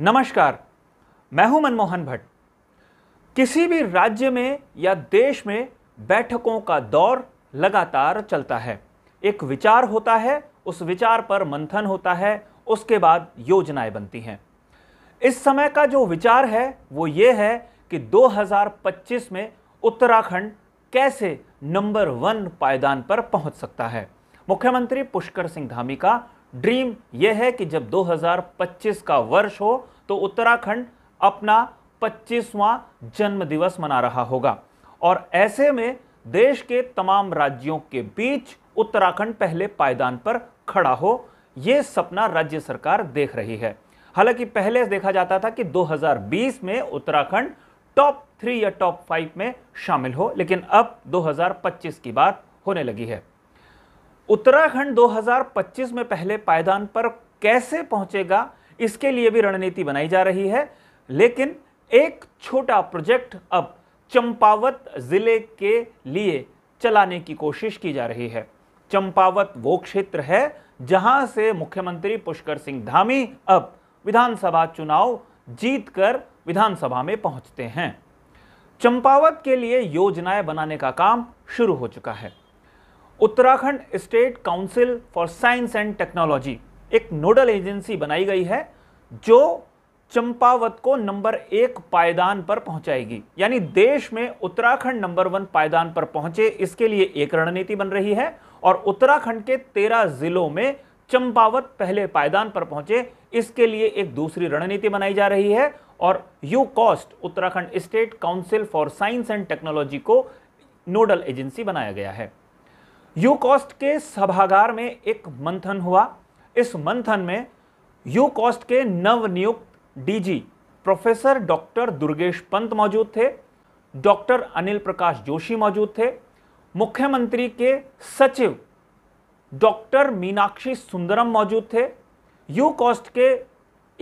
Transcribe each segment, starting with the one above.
नमस्कार मैं हूं मनमोहन भट्ट किसी भी राज्य में या देश में बैठकों का दौर लगातार चलता है एक विचार होता है उस विचार पर मंथन होता है उसके बाद योजनाएं बनती हैं इस समय का जो विचार है वो ये है कि 2025 में उत्तराखंड कैसे नंबर वन पायदान पर पहुंच सकता है मुख्यमंत्री पुष्कर सिंह धामी का ड्रीम यह है कि जब 2025 का वर्ष हो तो उत्तराखंड अपना 25वां जन्म दिवस मना रहा होगा और ऐसे में देश के तमाम राज्यों के बीच उत्तराखंड पहले पायदान पर खड़ा हो यह सपना राज्य सरकार देख रही है हालांकि पहले देखा जाता था कि 2020 में उत्तराखंड टॉप थ्री या टॉप फाइव में शामिल हो लेकिन अब 2025 की बात होने लगी है उत्तराखंड 2025 में पहले पायदान पर कैसे पहुंचेगा इसके लिए भी रणनीति बनाई जा रही है लेकिन एक छोटा प्रोजेक्ट अब चंपावत जिले के लिए चलाने की कोशिश की जा रही है चंपावत वो क्षेत्र है जहां से मुख्यमंत्री पुष्कर सिंह धामी अब विधानसभा चुनाव जीतकर विधानसभा में पहुंचते हैं चंपावत के लिए योजनाएं बनाने का काम शुरू हो चुका है Uttarakhand state council for science and technology एक नोडल एजेंसी बनाई गई है जो चंपावत को नंबर एक पायदान पर पहुंचाएगी यानी देश में उत्तराखंड नंबर वन पायदान पर पहुंचे इसके लिए एक रणनीति बन रही है और उत्तराखंड के तेरह जिलों में चंपावत पहले पायदान पर पहुंचे इसके लिए एक दूसरी रणनीति बनाई जा रही है और U COST Uttarakhand state council for science and technology को नोडल एजेंसी बनाया गया है यू कॉस्ट के सभागार में एक मंथन हुआ इस मंथन में यू कॉस्ट के नव नियुक्त DG professor doctor Durgesh Pant मौजूद थे डॉक्टर अनिल प्रकाश जोशी मौजूद थे मुख्यमंत्री के सचिव डॉक्टर मीनाक्षी सुंदरम मौजूद थे यू कॉस्ट के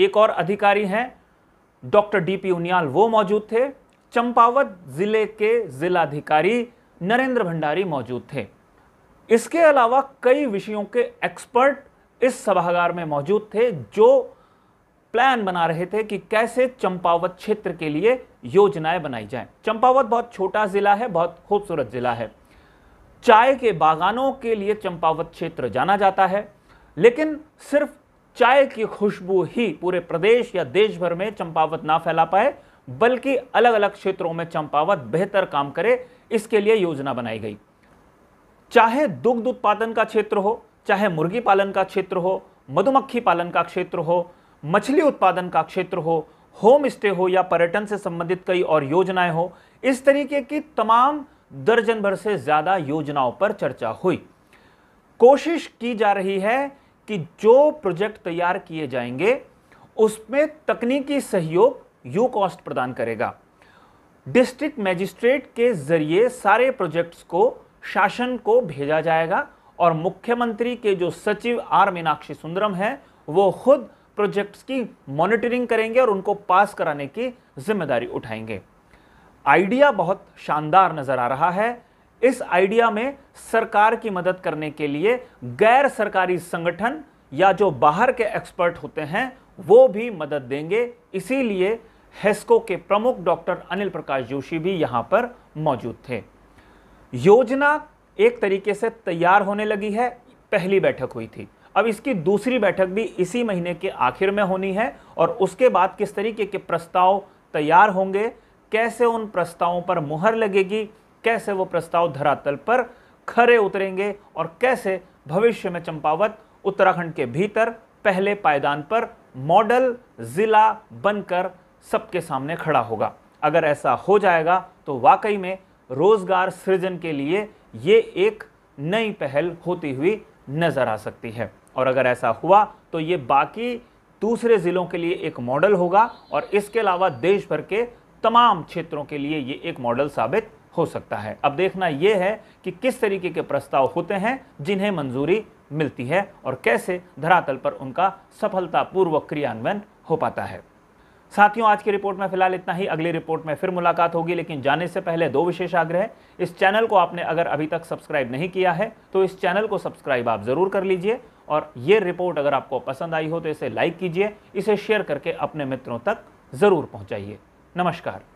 एक और अधिकारी हैं डॉक्टर डीपी उनियाल वो मौजूद थे चंपावत जिले के जिलाधिकारी नरेंद्र भंडारी मौजूद थे इसके अलावा कई विषयों के एक्सपर्ट इस सभागार में मौजूद थे जो प्लान बना रहे थे कि कैसे चंपावत क्षेत्र के लिए योजनाएं बनाई जाएं। चंपावत बहुत छोटा ज़िला है बहुत खूबसूरत ज़िला है चाय के बागानों के लिए चंपावत क्षेत्र जाना जाता है लेकिन सिर्फ चाय की खुशबू ही पूरे प्रदेश या देश भर में चंपावत ना फैला पाए बल्कि अलग अलग क्षेत्रों में चंपावत बेहतर काम करे इसके लिए योजना बनाई गई चाहे दुग्ध उत्पादन का क्षेत्र हो चाहे मुर्गी पालन का क्षेत्र हो मधुमक्खी पालन का क्षेत्र हो मछली उत्पादन का क्षेत्र हो होम स्टे हो या पर्यटन से संबंधित कई और योजनाएं हो इस तरीके की तमाम दर्जन भर से ज़्यादा योजनाओं पर चर्चा हुई कोशिश की जा रही है कि जो प्रोजेक्ट तैयार किए जाएंगे उसमें तकनीकी सहयोग यू कॉस्ट प्रदान करेगा डिस्ट्रिक्ट मैजिस्ट्रेट के जरिए सारे प्रोजेक्ट्स को शासन को भेजा जाएगा और मुख्यमंत्री के जो सचिव आर मीनाक्षी सुंदरम हैं वो खुद प्रोजेक्ट्स की मॉनिटरिंग करेंगे और उनको पास कराने की जिम्मेदारी उठाएंगे आइडिया बहुत शानदार नज़र आ रहा है इस आइडिया में सरकार की मदद करने के लिए गैर सरकारी संगठन या जो बाहर के एक्सपर्ट होते हैं वो भी मदद देंगे इसीलिए हेस्को के प्रमुख डॉक्टर अनिल प्रकाश जोशी भी यहाँ पर मौजूद थे योजना एक तरीके से तैयार होने लगी है पहली बैठक हुई थी अब इसकी दूसरी बैठक भी इसी महीने के आखिर में होनी है और उसके बाद किस तरीके के प्रस्ताव तैयार होंगे कैसे उन प्रस्तावों पर मुहर लगेगी कैसे वो प्रस्ताव धरातल पर खरे उतरेंगे और कैसे भविष्य में चंपावत उत्तराखंड के भीतर पहले पायदान पर मॉडल ज़िला बनकर सबके सामने खड़ा होगा अगर ऐसा हो जाएगा तो वाकई में रोजगार सृजन के लिए ये एक नई पहल होती हुई नजर आ सकती है और अगर ऐसा हुआ तो ये बाकी दूसरे ज़िलों के लिए एक मॉडल होगा और इसके अलावा देश भर के तमाम क्षेत्रों के लिए ये एक मॉडल साबित हो सकता है अब देखना यह है कि किस तरीके के प्रस्ताव होते हैं जिन्हें मंजूरी मिलती है और कैसे धरातल पर उनका सफलतापूर्वक क्रियान्वयन हो पाता है साथियों आज की रिपोर्ट में फिलहाल इतना ही अगली रिपोर्ट में फिर मुलाकात होगी लेकिन जाने से पहले दो विशेष आग्रह इस चैनल को आपने अगर अभी तक सब्सक्राइब नहीं किया है तो इस चैनल को सब्सक्राइब आप ज़रूर कर लीजिए और ये रिपोर्ट अगर आपको पसंद आई हो तो इसे लाइक कीजिए इसे शेयर करके अपने मित्रों तक ज़रूर पहुँचाइए नमस्कार